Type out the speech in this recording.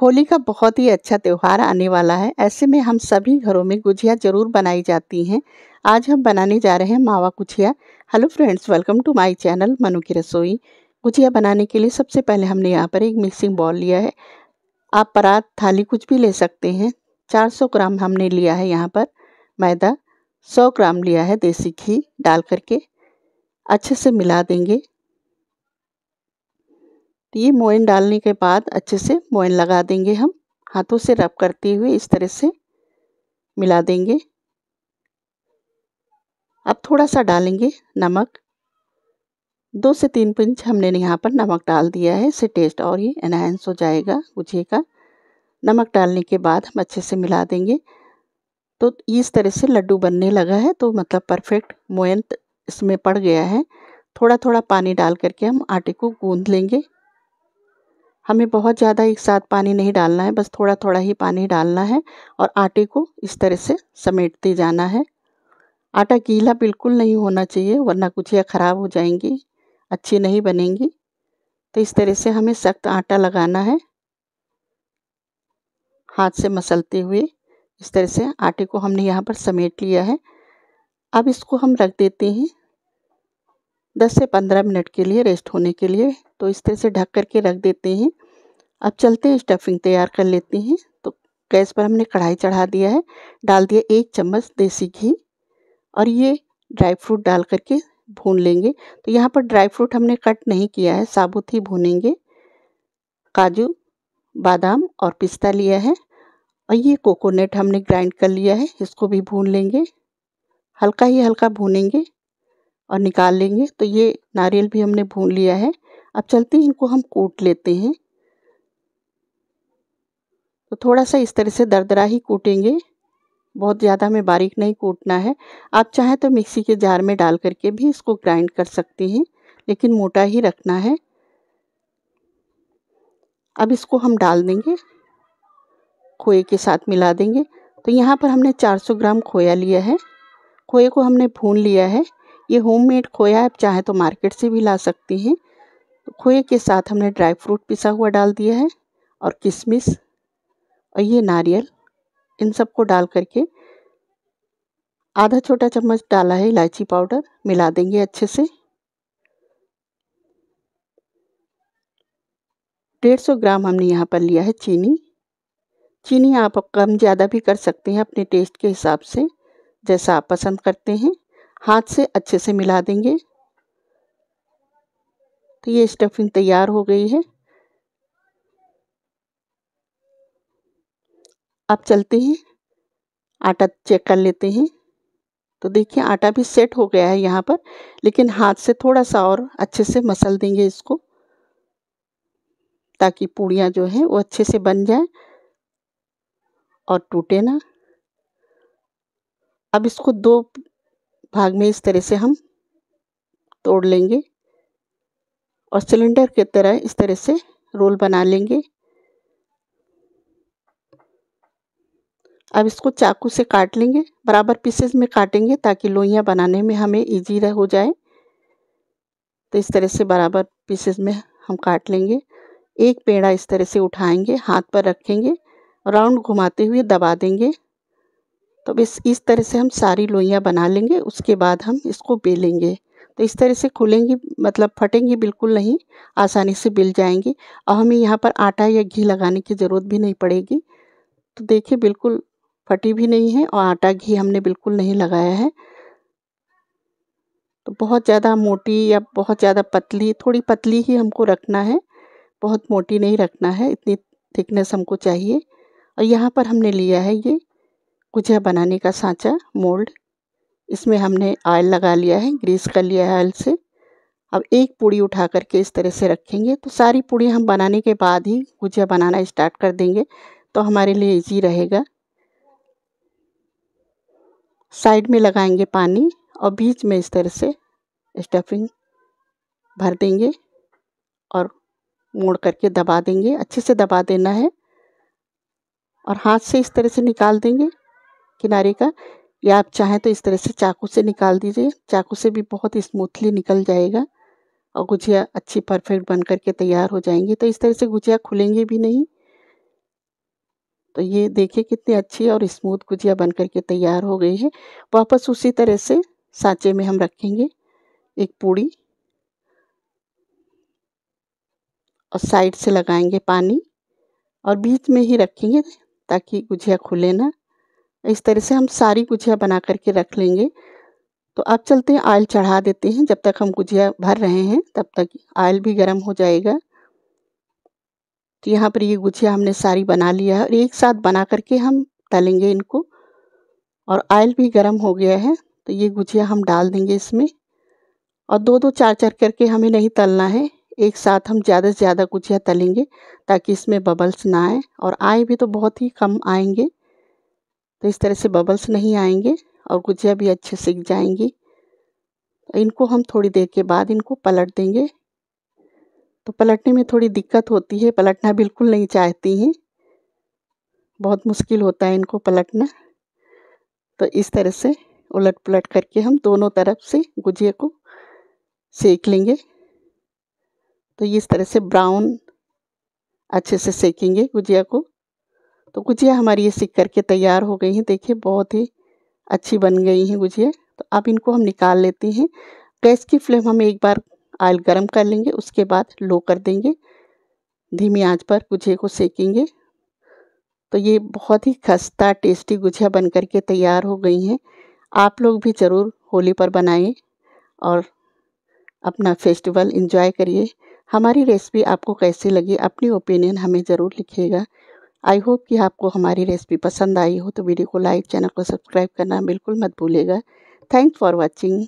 होली का बहुत ही अच्छा त्यौहार आने वाला है ऐसे में हम सभी घरों में गुजिया ज़रूर बनाई जाती हैं आज हम बनाने जा रहे हैं mawa gujiya hello friends welcome to my channel Manu की रसोई गुजिया बनाने के लिए सबसे पहले हमने यहाँ पर एक मिक्सिंग बॉल लिया है आप परात थाली कुछ भी ले सकते हैं चार ग्राम हमने लिया है यहाँ पर मैदा सौ ग्राम लिया है देसी घी डाल करके अच्छे से मिला देंगे तो ये मोइन डालने के बाद अच्छे से मोइन लगा देंगे हम हाथों से रब करते हुए इस तरह से मिला देंगे अब थोड़ा सा डालेंगे नमक दो से तीन पिंच हमने यहाँ पर नमक डाल दिया है इससे टेस्ट और ही एनहेंस हो जाएगा गुझे का नमक डालने के बाद हम अच्छे से मिला देंगे तो इस तरह से लड्डू बनने लगा है तो मतलब परफेक्ट मोयन इसमें पड़ गया है थोड़ा थोड़ा पानी डाल करके हम आटे को गूंद लेंगे हमें बहुत ज़्यादा एक साथ पानी नहीं डालना है बस थोड़ा थोड़ा ही पानी डालना है और आटे को इस तरह से समेटते जाना है आटा गीला बिल्कुल नहीं होना चाहिए वरना गुजिया ख़राब हो जाएंगी अच्छी नहीं बनेंगी तो इस तरह से हमें सख्त आटा लगाना है हाथ से मसलते हुए इस तरह से आटे को हमने यहाँ पर समेट लिया है अब इसको हम रख देते हैं 10 से 15 मिनट के लिए रेस्ट होने के लिए तो इस तरह से ढक करके रख देते हैं अब चलते हैं स्टफिंग तैयार कर लेते हैं तो गैस पर हमने कढ़ाई चढ़ा दिया है डाल दिया एक चम्मच देसी घी और ये ड्राई फ्रूट डाल करके भून लेंगे तो यहाँ पर ड्राई फ्रूट हमने कट नहीं किया है साबुत ही भूनेंगे काजू बादाम और पिस्ता लिया है और ये कोकोनट हमने ग्राइंड कर लिया है इसको भी भून लेंगे हल्का ही हल्का भूनेंगे और निकाल लेंगे तो ये नारियल भी हमने भून लिया है अब चलते हैं इनको हम कूट लेते हैं तो थोड़ा सा इस तरह से दरदरा ही कूटेंगे बहुत ज़्यादा हमें बारीक नहीं कूटना है आप चाहें तो मिक्सी के जार में डाल करके भी इसको ग्राइंड कर सकते हैं लेकिन मोटा ही रखना है अब इसको हम डाल देंगे खोए के साथ मिला देंगे तो यहाँ पर हमने 400 ग्राम खोया लिया है खोए को हमने भून लिया है ये होममेड खोया आप चाहे तो मार्केट से भी ला सकती हैं तो खोए के साथ हमने ड्राई फ्रूट पिसा हुआ डाल दिया है और किशमिश और ये नारियल इन सबको डाल करके आधा छोटा चम्मच डाला है इलायची पाउडर मिला देंगे अच्छे से डेढ़ सौ ग्राम हमने यहाँ पर लिया है चीनी चीनी आप कम ज़्यादा भी कर सकते हैं अपने टेस्ट के हिसाब से जैसा आप पसंद करते हैं हाथ से अच्छे से मिला देंगे तो ये स्टफिंग तैयार हो गई है अब चलते हैं आटा चेक कर लेते हैं तो देखिए आटा भी सेट हो गया है यहाँ पर लेकिन हाथ से थोड़ा सा और अच्छे से मसल देंगे इसको ताकि पूड़ियाँ जो है वो अच्छे से बन जाए और टूटे ना अब इसको दो भाग में इस तरह से हम तोड़ लेंगे और सिलेंडर की तरह इस तरह से रोल बना लेंगे अब इसको चाकू से काट लेंगे बराबर पीसेस में काटेंगे ताकि लोइयाँ बनाने में हमें इजी रह हो जाए तो इस तरह से बराबर पीसेस में हम काट लेंगे एक पेड़ा इस तरह से उठाएंगे हाथ पर रखेंगे राउंड घुमाते हुए दबा देंगे तो बस इस तरह से हम सारी लोइयाँ बना लेंगे उसके बाद हम इसको बेलेंगे तो इस तरह से खुलेंगी मतलब फटेंगी बिल्कुल नहीं आसानी से बिल जाएंगी और हमें यहाँ पर आटा या घी लगाने की ज़रूरत भी नहीं पड़ेगी तो देखिए बिल्कुल फटी भी नहीं है और आटा घी हमने बिल्कुल नहीं लगाया है तो बहुत ज़्यादा मोटी या बहुत ज़्यादा पतली थोड़ी पतली ही हमको रखना है बहुत मोटी नहीं रखना है इतनी थिकनेस हमको चाहिए और यहाँ पर हमने लिया है ये गुजिया बनाने का सांचा मोल्ड इसमें हमने ऑयल लगा लिया है ग्रीस कर लिया है ऑयल से अब एक पूड़ी उठा करके इस तरह से रखेंगे तो सारी पूड़ी हम बनाने के बाद ही गुजिया बनाना स्टार्ट कर देंगे तो हमारे लिए इजी रहेगा साइड में लगाएंगे पानी और बीच में इस तरह से स्टफिंग भर देंगे और मोड़ करके दबा देंगे अच्छे से दबा देना है और हाथ से इस तरह से निकाल देंगे किनारे का या आप चाहें तो इस तरह से चाकू से निकाल दीजिए चाकू से भी बहुत स्मूथली निकल जाएगा और गुजिया अच्छी परफेक्ट बन करके तैयार हो जाएंगी तो इस तरह से गुजिया खुलेंगे भी नहीं तो ये देखिए कितनी अच्छी और स्मूथ गुजिया बन करके तैयार हो गई है वापस उसी तरह से सांचे में हम रखेंगे एक पूड़ी और साइड से लगाएंगे पानी और बीच में ही रखेंगे ताकि गुजिया खुले ना इस तरह से हम सारी गुजिया बना करके रख लेंगे तो अब चलते हैं आयल चढ़ा देते हैं जब तक हम गुजिया भर रहे हैं तब तक आयल भी गर्म हो जाएगा तो यहाँ पर ये गुजिया हमने सारी बना लिया है और एक साथ बना करके हम तलेंगे इनको और आयल भी गर्म हो गया है तो ये गुजिया हम डाल देंगे इसमें और दो दो चार चार करके हमें नहीं तलना है एक साथ हम ज़्यादा से ज़्यादा गुजिया तलेंगे ताकि इसमें बबल्स ना आए और आए भी तो बहुत ही कम आएंगे तो इस तरह से बबल्स नहीं आएंगे और गुजिया भी अच्छे सीख जाएंगी इनको हम थोड़ी देर के बाद इनको पलट देंगे तो पलटने में थोड़ी दिक्कत होती है पलटना बिल्कुल नहीं चाहती हैं बहुत मुश्किल होता है इनको पलटना तो इस तरह से उलट पलट करके हम दोनों तरफ से गुजिया को सेक लेंगे तो इस तरह से ब्राउन अच्छे से सेकेंगे गुजिया को तो गुजिया हमारी ये सीख करके तैयार हो गई हैं देखिए बहुत ही अच्छी बन गई हैं गुजिया तो अब इनको हम निकाल लेते हैं गैस की फ्लेम हम एक बार आयल गर्म कर लेंगे उसके बाद लो कर देंगे धीमी आंच पर गुजिया को सेकेंगे तो ये बहुत ही खस्ता टेस्टी गुजिया बन करके तैयार हो गई हैं आप लोग भी ज़रूर होली पर बनाएं और अपना फेस्टिवल इंजॉय करिए हमारी रेसिपी आपको कैसी लगी अपनी ओपिनियन हमें ज़रूर लिखिएगा आई होप कि आपको हमारी रेसिपी पसंद आई हो तो वीडियो को लाइक चैनल को सब्सक्राइब करना बिल्कुल मत भूलेगा थैंक्स फॉर वॉचिंग